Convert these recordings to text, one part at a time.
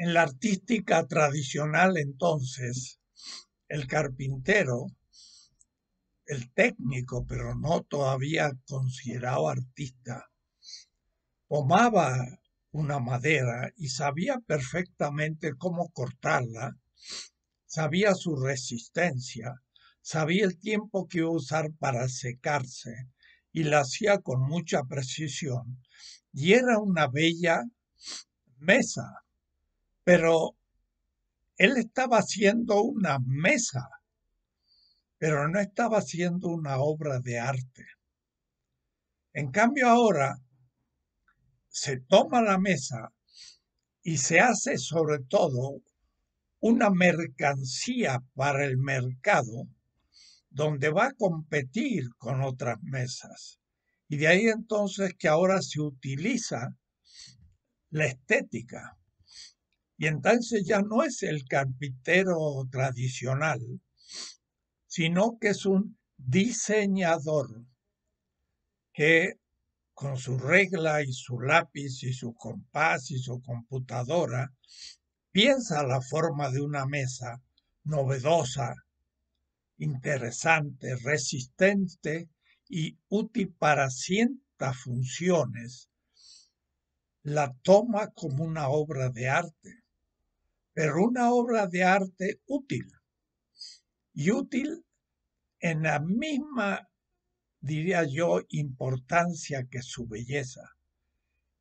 En la artística tradicional entonces, el carpintero, el técnico, pero no todavía considerado artista, tomaba una madera y sabía perfectamente cómo cortarla, sabía su resistencia, sabía el tiempo que iba a usar para secarse y la hacía con mucha precisión. Y era una bella mesa pero él estaba haciendo una mesa, pero no estaba haciendo una obra de arte. En cambio ahora se toma la mesa y se hace sobre todo una mercancía para el mercado donde va a competir con otras mesas. Y de ahí entonces que ahora se utiliza la estética y entonces ya no es el carpintero tradicional, sino que es un diseñador que con su regla y su lápiz y su compás y su computadora piensa la forma de una mesa novedosa, interesante, resistente y útil para ciertas funciones, la toma como una obra de arte pero una obra de arte útil y útil en la misma, diría yo, importancia que su belleza.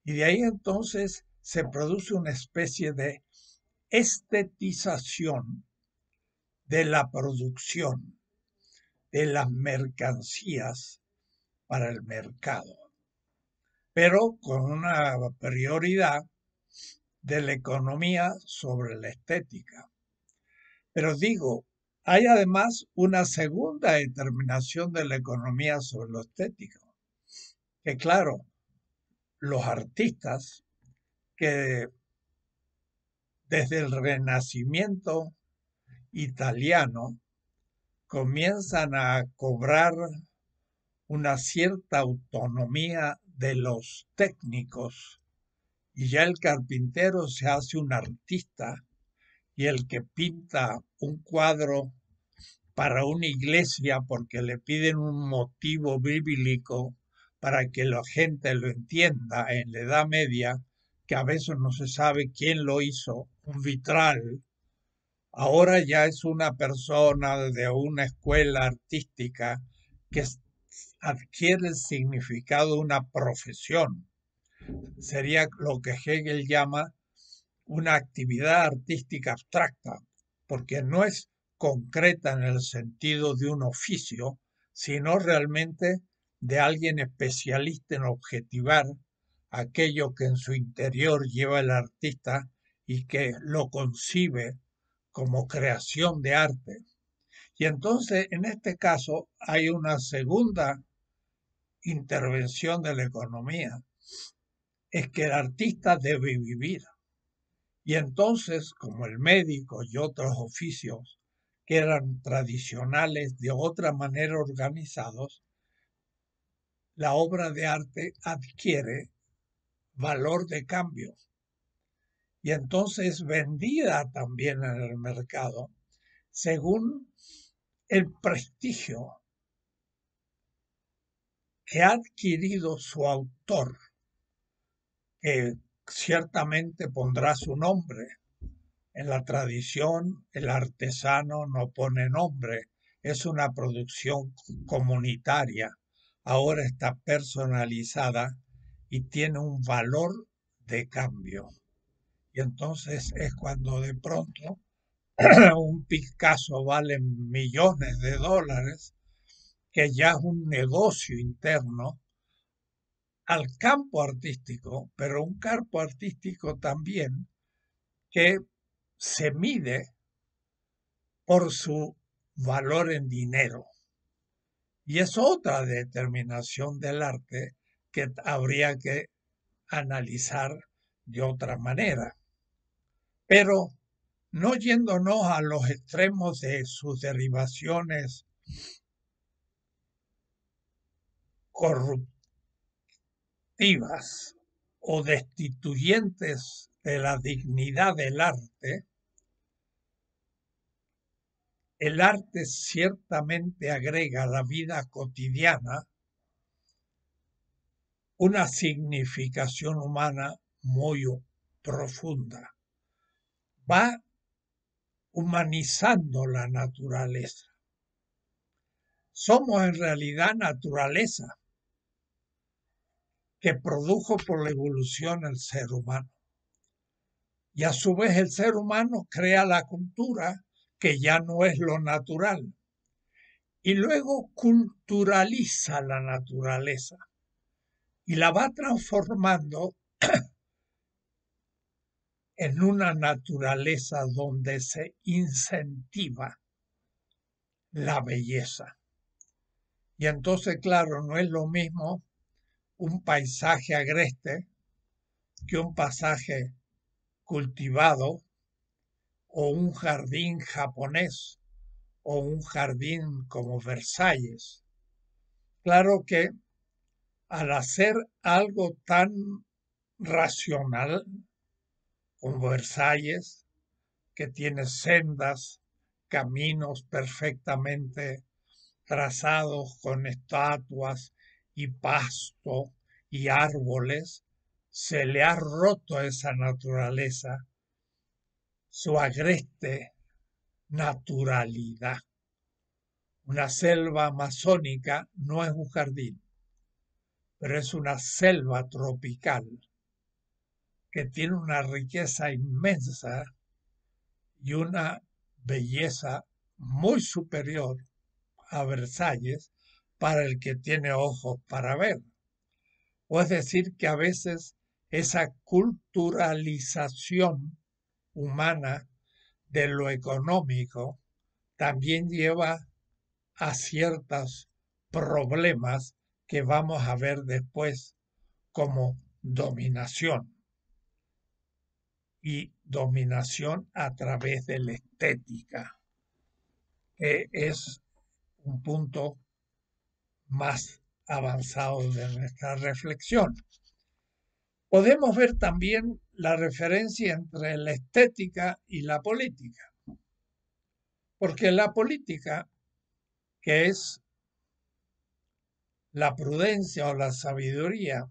Y de ahí entonces se produce una especie de estetización de la producción de las mercancías para el mercado, pero con una prioridad de la economía sobre la estética. Pero digo, hay además una segunda determinación de la economía sobre lo estético, que claro, los artistas que desde el Renacimiento italiano comienzan a cobrar una cierta autonomía de los técnicos y ya el carpintero se hace un artista y el que pinta un cuadro para una iglesia porque le piden un motivo bíblico para que la gente lo entienda en la Edad Media, que a veces no se sabe quién lo hizo, un vitral, ahora ya es una persona de una escuela artística que adquiere el significado de una profesión sería lo que Hegel llama una actividad artística abstracta, porque no es concreta en el sentido de un oficio, sino realmente de alguien especialista en objetivar aquello que en su interior lleva el artista y que lo concibe como creación de arte. Y entonces, en este caso, hay una segunda intervención de la economía, es que el artista debe vivir. Y entonces, como el médico y otros oficios que eran tradicionales de otra manera organizados, la obra de arte adquiere valor de cambio y entonces vendida también en el mercado según el prestigio que ha adquirido su autor que ciertamente pondrá su nombre. En la tradición el artesano no pone nombre, es una producción comunitaria, ahora está personalizada y tiene un valor de cambio. Y entonces es cuando de pronto un Picasso vale millones de dólares, que ya es un negocio interno al campo artístico, pero un campo artístico también que se mide por su valor en dinero. Y es otra determinación del arte que habría que analizar de otra manera. Pero no yéndonos a los extremos de sus derivaciones corruptas, o destituyentes de la dignidad del arte, el arte ciertamente agrega a la vida cotidiana una significación humana muy profunda. Va humanizando la naturaleza. Somos en realidad naturaleza que produjo por la evolución el ser humano. Y a su vez el ser humano crea la cultura que ya no es lo natural. Y luego culturaliza la naturaleza y la va transformando en una naturaleza donde se incentiva la belleza. Y entonces, claro, no es lo mismo un paisaje agreste que un pasaje cultivado o un jardín japonés o un jardín como Versalles. Claro que al hacer algo tan racional como Versalles, que tiene sendas, caminos perfectamente trazados con estatuas, y pasto y árboles, se le ha roto esa naturaleza, su agreste naturalidad. Una selva amazónica no es un jardín, pero es una selva tropical que tiene una riqueza inmensa y una belleza muy superior a Versalles para el que tiene ojos para ver. O es decir, que a veces esa culturalización humana de lo económico también lleva a ciertos problemas que vamos a ver después como dominación y dominación a través de la estética, que es un punto más avanzados de nuestra reflexión. Podemos ver también la referencia entre la estética y la política, porque la política, que es la prudencia o la sabiduría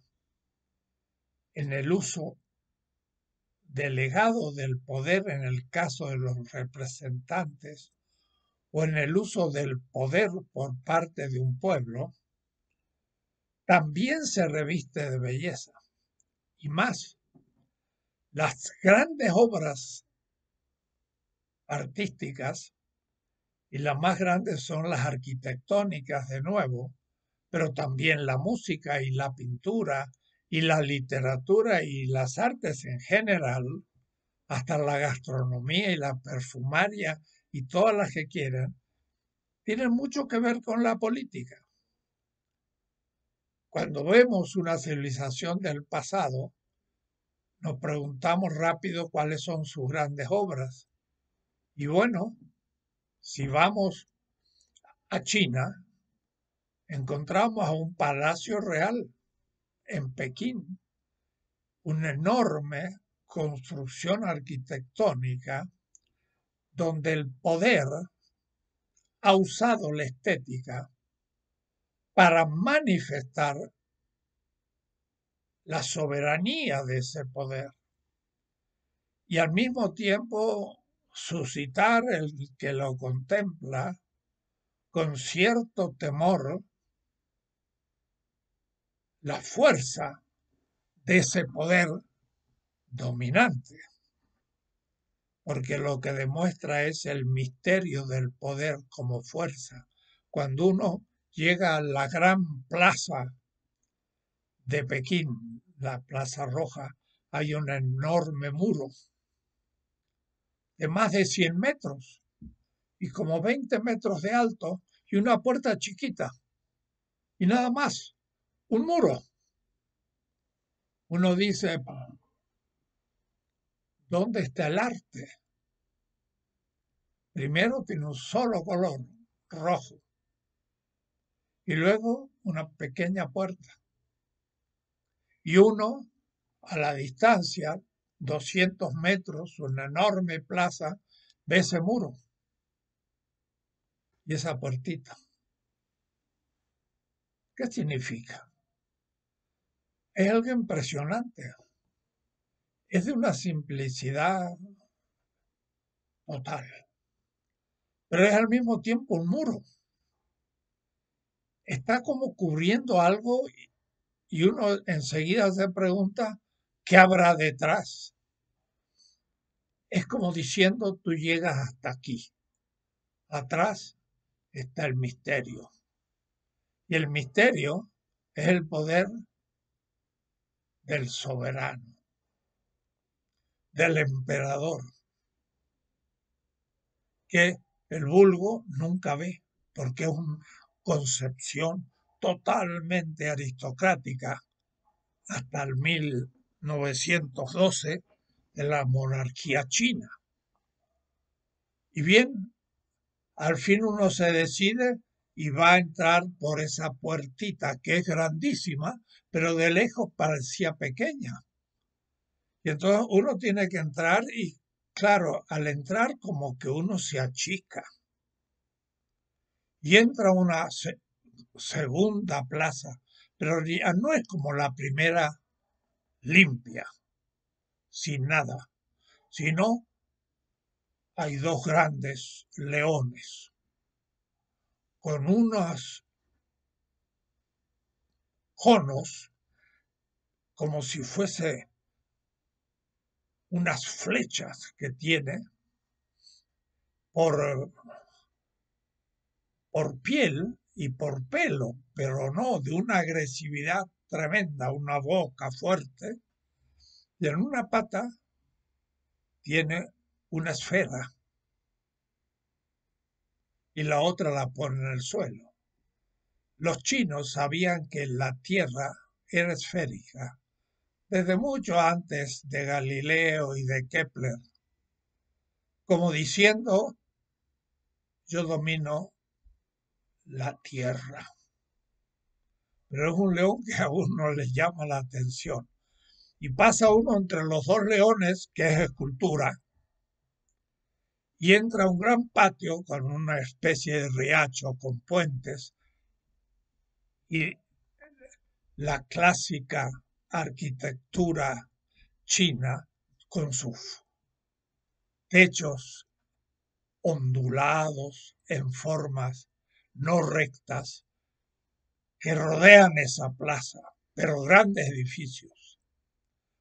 en el uso delegado del poder en el caso de los representantes o en el uso del poder por parte de un pueblo, también se reviste de belleza. Y más, las grandes obras artísticas, y las más grandes son las arquitectónicas de nuevo, pero también la música y la pintura y la literatura y las artes en general, hasta la gastronomía y la perfumaria y todas las que quieran, tienen mucho que ver con la política. Cuando vemos una civilización del pasado, nos preguntamos rápido cuáles son sus grandes obras. Y bueno, si vamos a China, encontramos a un palacio real en Pekín, una enorme construcción arquitectónica donde el poder ha usado la estética para manifestar la soberanía de ese poder y al mismo tiempo suscitar el que lo contempla con cierto temor la fuerza de ese poder dominante porque lo que demuestra es el misterio del poder como fuerza. Cuando uno llega a la gran plaza de Pekín, la Plaza Roja, hay un enorme muro de más de 100 metros y como 20 metros de alto y una puerta chiquita y nada más, un muro. Uno dice, ¿Dónde está el arte? Primero tiene un solo color, rojo, y luego una pequeña puerta. Y uno, a la distancia, 200 metros, una enorme plaza, ve ese muro y esa puertita. ¿Qué significa? Es algo impresionante es de una simplicidad total. Pero es al mismo tiempo un muro. Está como cubriendo algo y uno enseguida se pregunta, ¿qué habrá detrás? Es como diciendo, tú llegas hasta aquí. Atrás está el misterio. Y el misterio es el poder del soberano del emperador que el vulgo nunca ve, porque es una concepción totalmente aristocrática hasta el 1912 de la monarquía china. Y bien, al fin uno se decide y va a entrar por esa puertita que es grandísima, pero de lejos parecía pequeña. Y entonces uno tiene que entrar y, claro, al entrar como que uno se achica. Y entra una segunda plaza, pero ya no es como la primera limpia, sin nada, sino hay dos grandes leones con unos jonos como si fuese unas flechas que tiene por, por piel y por pelo, pero no de una agresividad tremenda, una boca fuerte, y en una pata tiene una esfera y la otra la pone en el suelo. Los chinos sabían que la Tierra era esférica desde mucho antes de Galileo y de Kepler, como diciendo, yo domino la Tierra. Pero es un león que aún no le llama la atención. Y pasa uno entre los dos leones, que es escultura, y entra a un gran patio con una especie de riacho con puentes y la clásica arquitectura china con sus techos ondulados en formas no rectas que rodean esa plaza, pero grandes edificios,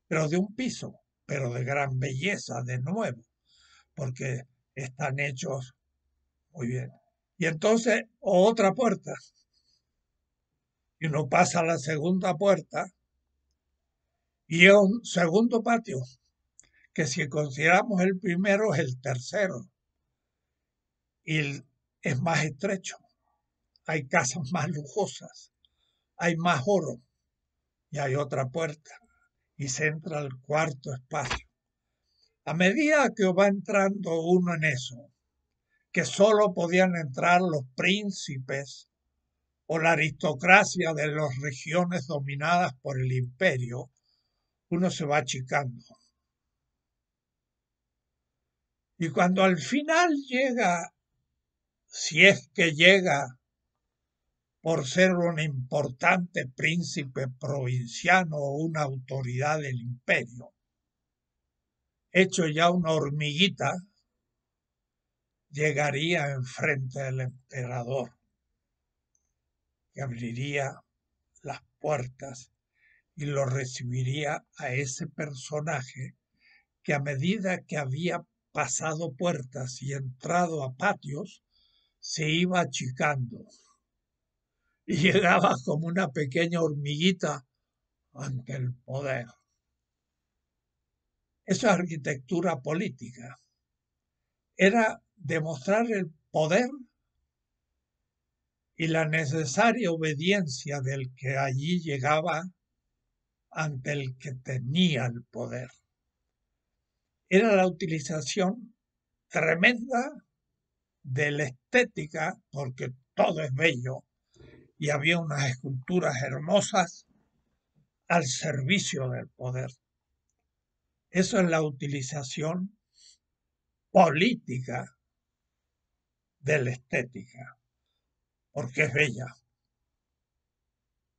pero de un piso, pero de gran belleza de nuevo, porque están hechos muy bien. Y entonces otra puerta. Y uno pasa a la segunda puerta y un segundo patio, que si consideramos el primero es el tercero, y es más estrecho, hay casas más lujosas, hay más oro, y hay otra puerta, y se entra al cuarto espacio. A medida que va entrando uno en eso, que solo podían entrar los príncipes o la aristocracia de las regiones dominadas por el imperio, uno se va achicando. Y cuando al final llega, si es que llega, por ser un importante príncipe provinciano o una autoridad del imperio, hecho ya una hormiguita, llegaría enfrente del emperador, que abriría las puertas y lo recibiría a ese personaje que a medida que había pasado puertas y entrado a patios, se iba achicando y llegaba como una pequeña hormiguita ante el poder. Esa arquitectura política. Era demostrar el poder y la necesaria obediencia del que allí llegaba ante el que tenía el poder. Era la utilización tremenda de la estética, porque todo es bello, y había unas esculturas hermosas al servicio del poder. Eso es la utilización política de la estética, porque es bella,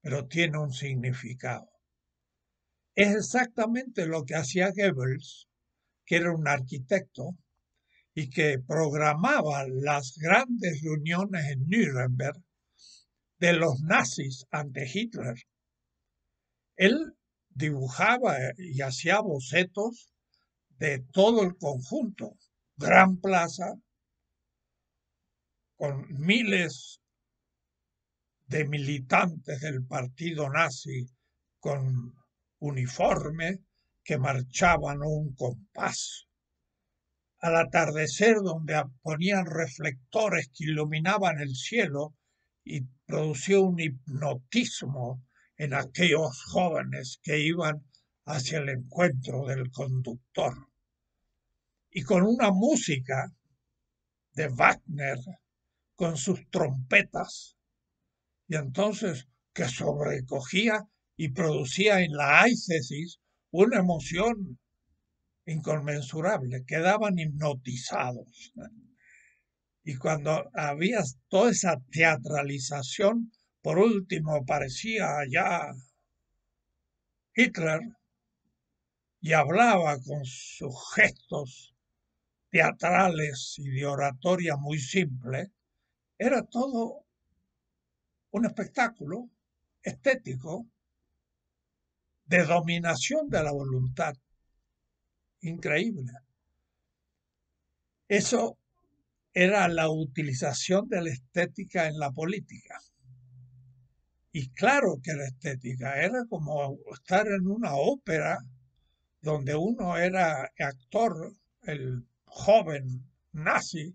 pero tiene un significado es exactamente lo que hacía Goebbels, que era un arquitecto y que programaba las grandes reuniones en Nuremberg de los nazis ante Hitler. Él dibujaba y hacía bocetos de todo el conjunto, gran plaza, con miles de militantes del partido nazi, con uniforme que marchaban a un compás. Al atardecer, donde ponían reflectores que iluminaban el cielo y producía un hipnotismo en aquellos jóvenes que iban hacia el encuentro del conductor. Y con una música de Wagner, con sus trompetas, y entonces que sobrecogía y producía en la aicesis una emoción inconmensurable, quedaban hipnotizados. Y cuando había toda esa teatralización, por último aparecía ya Hitler y hablaba con sus gestos teatrales y de oratoria muy simple, era todo un espectáculo estético de dominación de la voluntad. Increíble. Eso era la utilización de la estética en la política. Y claro que la estética era como estar en una ópera donde uno era actor, el joven nazi,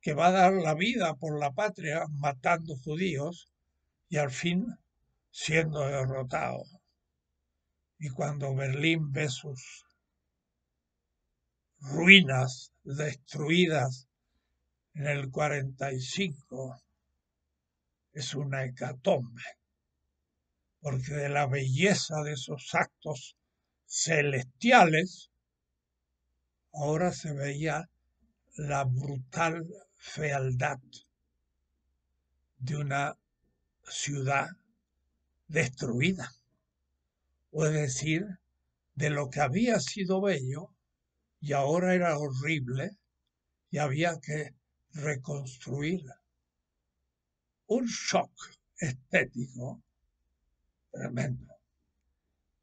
que va a dar la vida por la patria matando judíos y al fin siendo derrotado y cuando Berlín ve sus ruinas destruidas en el 45, es una hecatombe, porque de la belleza de esos actos celestiales, ahora se veía la brutal fealdad de una ciudad destruida puede decir, de lo que había sido bello y ahora era horrible y había que reconstruir. Un shock estético tremendo.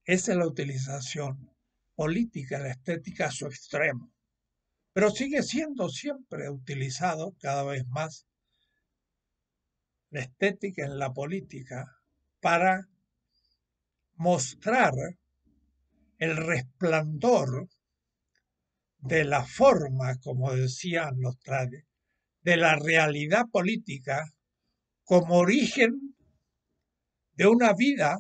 Esa es la utilización política, la estética a su extremo. Pero sigue siendo siempre utilizado cada vez más la estética en la política para mostrar el resplandor de la forma, como decían los trades, de la realidad política como origen de una vida,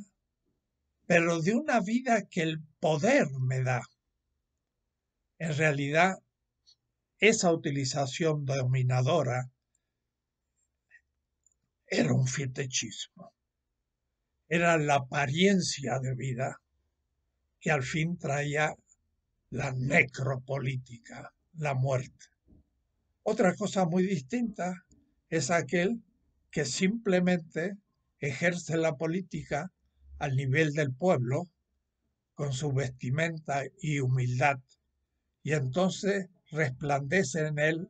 pero de una vida que el poder me da. En realidad, esa utilización dominadora era un fietechismo era la apariencia de vida que al fin traía la necropolítica, la muerte. Otra cosa muy distinta es aquel que simplemente ejerce la política al nivel del pueblo con su vestimenta y humildad y entonces resplandece en él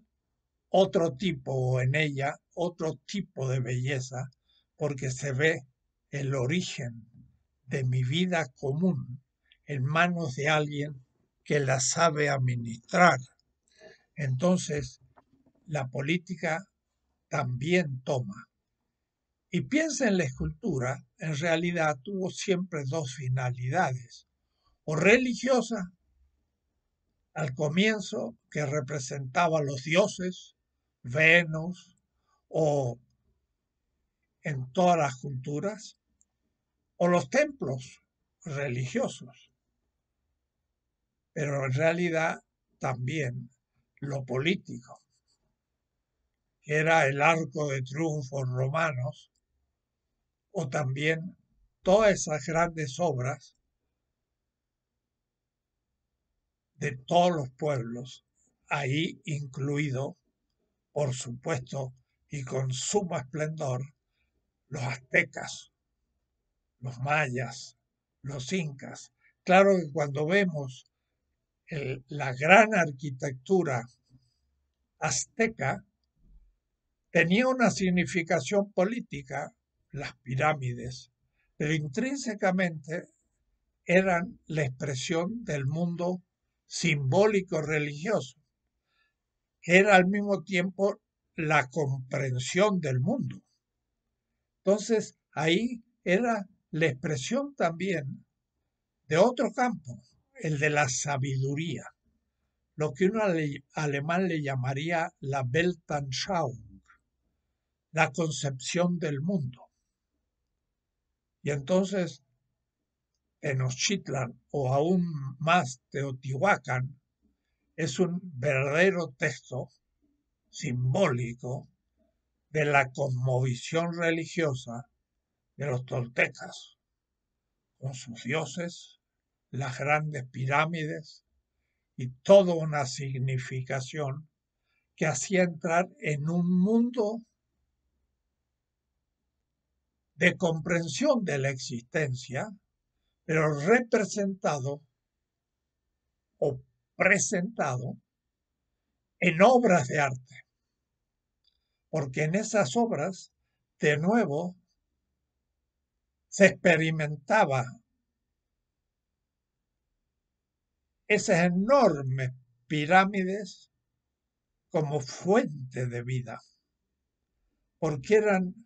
otro tipo o en ella otro tipo de belleza porque se ve el origen de mi vida común en manos de alguien que la sabe administrar. Entonces, la política también toma. Y piensa en la escultura, en realidad tuvo siempre dos finalidades, o religiosa, al comienzo, que representaba a los dioses, Venus, o en todas las culturas, o los templos religiosos. Pero en realidad también lo político, que era el arco de triunfos romanos, o también todas esas grandes obras de todos los pueblos, ahí incluido, por supuesto, y con suma esplendor, los aztecas, los mayas, los incas. Claro que cuando vemos la gran arquitectura azteca, tenía una significación política, las pirámides, pero intrínsecamente eran la expresión del mundo simbólico religioso, era al mismo tiempo la comprensión del mundo. Entonces, ahí era la expresión también de otro campo, el de la sabiduría, lo que un alemán le llamaría la Weltanschauung, la concepción del mundo. Y entonces, en Tenochtitlan o aún más Teotihuacán es un verdadero texto simbólico de la conmovisión religiosa de los toltecas, con sus dioses, las grandes pirámides y toda una significación que hacía entrar en un mundo de comprensión de la existencia, pero representado o presentado en obras de arte. Porque en esas obras, de nuevo, se experimentaba esas enormes pirámides como fuente de vida, porque eran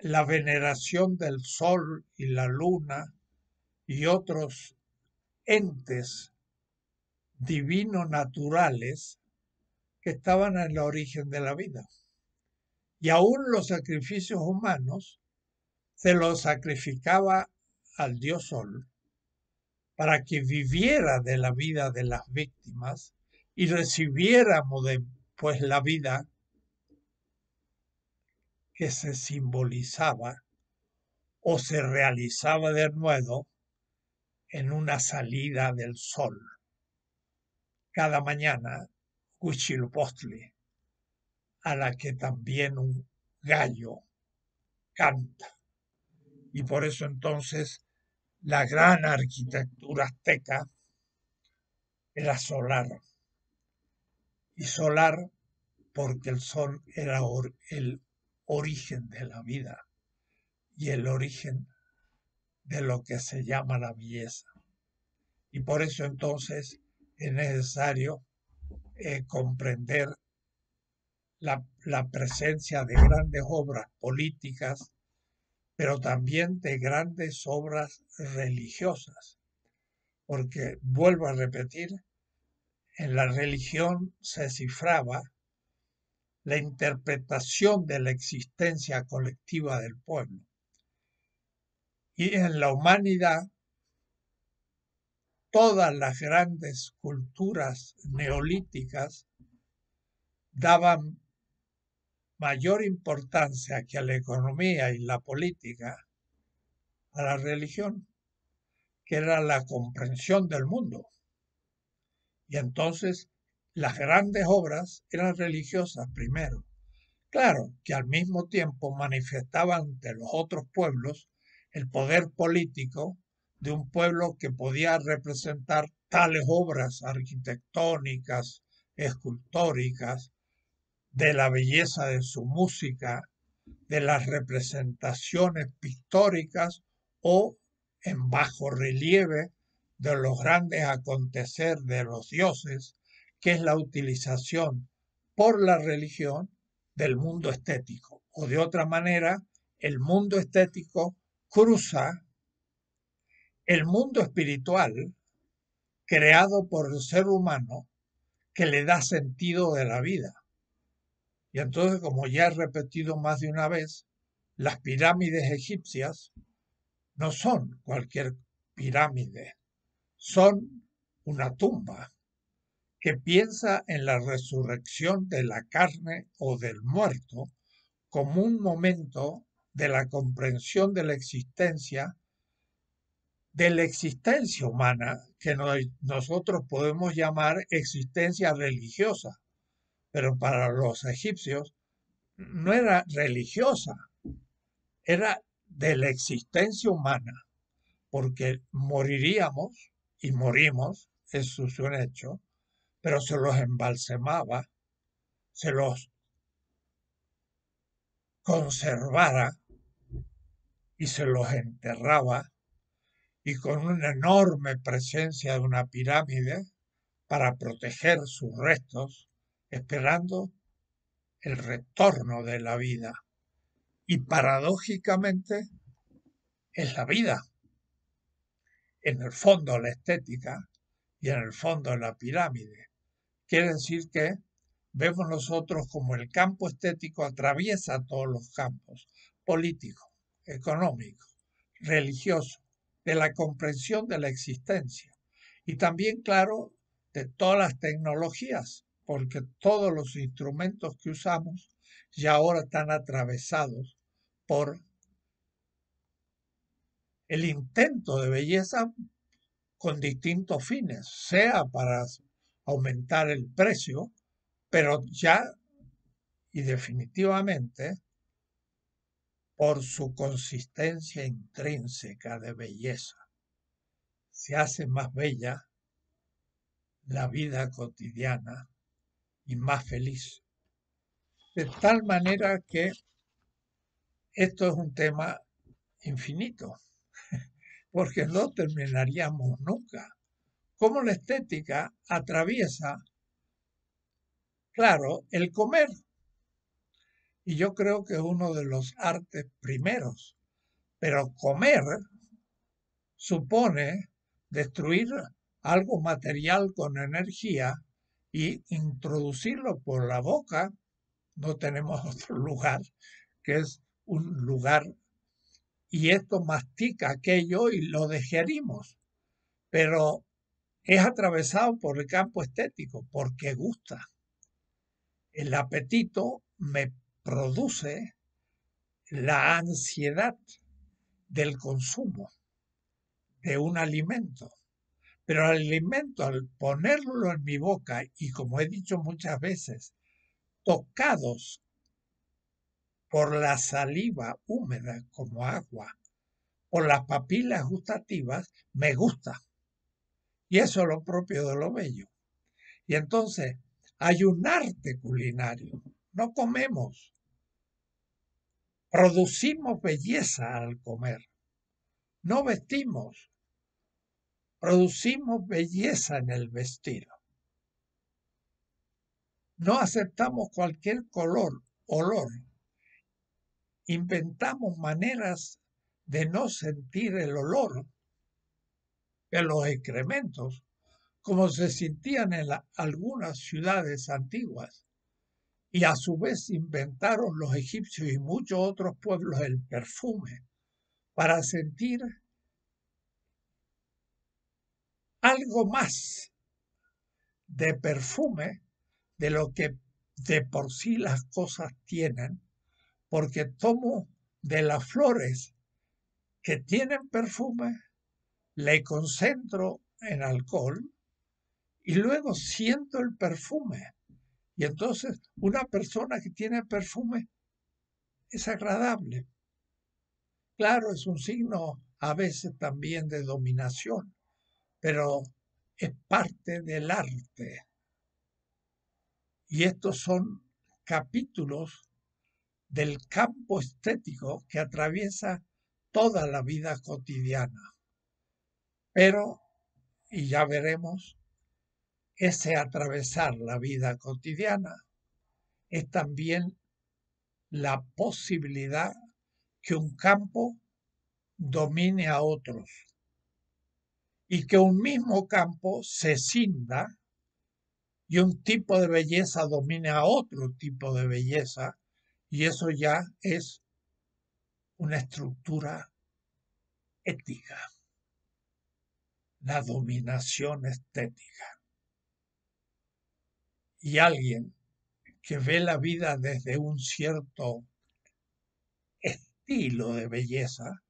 la veneración del sol y la luna y otros entes divinos naturales que estaban en el origen de la vida. Y aún los sacrificios humanos se lo sacrificaba al dios Sol para que viviera de la vida de las víctimas y recibiéramos de, pues, la vida que se simbolizaba o se realizaba de nuevo en una salida del sol. Cada mañana, Huichilopostli, a la que también un gallo canta y por eso entonces la gran arquitectura azteca era solar. Y solar porque el sol era el origen de la vida y el origen de lo que se llama la belleza. Y por eso entonces es necesario eh, comprender la, la presencia de grandes obras políticas, pero también de grandes obras religiosas. Porque, vuelvo a repetir, en la religión se cifraba la interpretación de la existencia colectiva del pueblo. Y en la humanidad, todas las grandes culturas neolíticas daban mayor importancia que a la economía y la política a la religión, que era la comprensión del mundo. Y entonces las grandes obras eran religiosas primero. Claro que al mismo tiempo manifestaban ante los otros pueblos el poder político de un pueblo que podía representar tales obras arquitectónicas, escultóricas, de la belleza de su música, de las representaciones pictóricas o en bajo relieve de los grandes acontecer de los dioses, que es la utilización por la religión del mundo estético. O de otra manera, el mundo estético cruza el mundo espiritual creado por el ser humano que le da sentido de la vida y entonces, como ya he repetido más de una vez, las pirámides egipcias no son cualquier pirámide, son una tumba que piensa en la resurrección de la carne o del muerto como un momento de la comprensión de la existencia, de la existencia humana, que nosotros podemos llamar existencia religiosa, pero para los egipcios no era religiosa, era de la existencia humana, porque moriríamos y morimos, eso es un hecho, pero se los embalsemaba, se los conservara y se los enterraba y con una enorme presencia de una pirámide para proteger sus restos esperando el retorno de la vida. Y paradójicamente es la vida. En el fondo la estética y en el fondo la pirámide. Quiere decir que vemos nosotros como el campo estético atraviesa todos los campos, político, económico, religioso, de la comprensión de la existencia y también, claro, de todas las tecnologías porque todos los instrumentos que usamos ya ahora están atravesados por el intento de belleza con distintos fines, sea para aumentar el precio, pero ya y definitivamente por su consistencia intrínseca de belleza. Se hace más bella la vida cotidiana y más feliz. De tal manera que esto es un tema infinito, porque no terminaríamos nunca. Cómo la estética atraviesa, claro, el comer. Y yo creo que es uno de los artes primeros. Pero comer supone destruir algo material con energía y introducirlo por la boca, no tenemos otro lugar, que es un lugar, y esto mastica aquello y lo digerimos, pero es atravesado por el campo estético, porque gusta. El apetito me produce la ansiedad del consumo de un alimento. Pero el alimento, al ponerlo en mi boca, y como he dicho muchas veces, tocados por la saliva húmeda como agua, por las papilas gustativas, me gusta. Y eso es lo propio de lo bello. Y entonces hay un arte culinario. No comemos. Producimos belleza al comer. No vestimos. Producimos belleza en el vestido. No aceptamos cualquier color, olor. Inventamos maneras de no sentir el olor de los excrementos como se sentían en algunas ciudades antiguas. Y a su vez inventaron los egipcios y muchos otros pueblos el perfume para sentir algo más de perfume de lo que de por sí las cosas tienen, porque tomo de las flores que tienen perfume, le concentro en alcohol y luego siento el perfume. Y entonces una persona que tiene perfume es agradable. Claro, es un signo a veces también de dominación, pero es parte del arte. Y estos son capítulos del campo estético que atraviesa toda la vida cotidiana. Pero, y ya veremos, ese atravesar la vida cotidiana es también la posibilidad que un campo domine a otros y que un mismo campo se cinda y un tipo de belleza domine a otro tipo de belleza y eso ya es una estructura ética, la dominación estética. Y alguien que ve la vida desde un cierto estilo de belleza,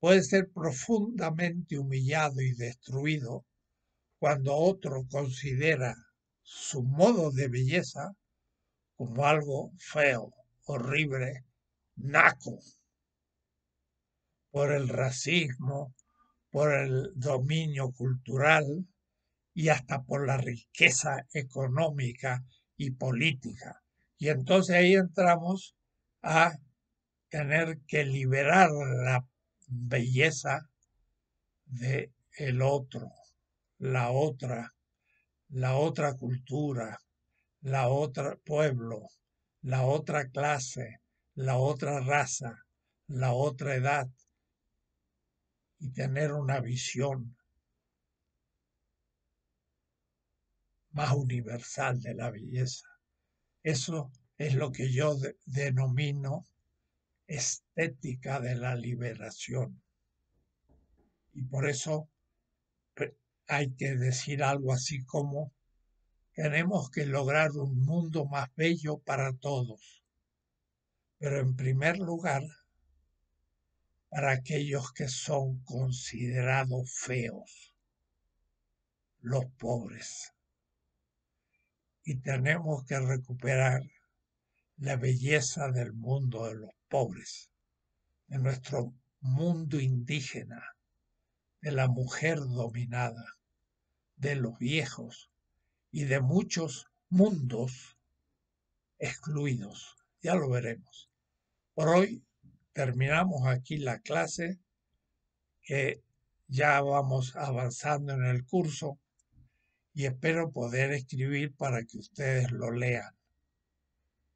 puede ser profundamente humillado y destruido cuando otro considera su modo de belleza como algo feo, horrible, naco, por el racismo, por el dominio cultural y hasta por la riqueza económica y política. Y entonces ahí entramos a tener que liberar la belleza de el otro, la otra, la otra cultura, la otra pueblo, la otra clase, la otra raza, la otra edad y tener una visión más universal de la belleza. Eso es lo que yo denomino estética de la liberación. Y por eso pues, hay que decir algo así como, tenemos que lograr un mundo más bello para todos, pero en primer lugar, para aquellos que son considerados feos, los pobres. Y tenemos que recuperar la belleza del mundo de los pobres, de nuestro mundo indígena, de la mujer dominada, de los viejos y de muchos mundos excluidos. Ya lo veremos. Por hoy terminamos aquí la clase que ya vamos avanzando en el curso y espero poder escribir para que ustedes lo lean.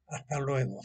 Hasta luego.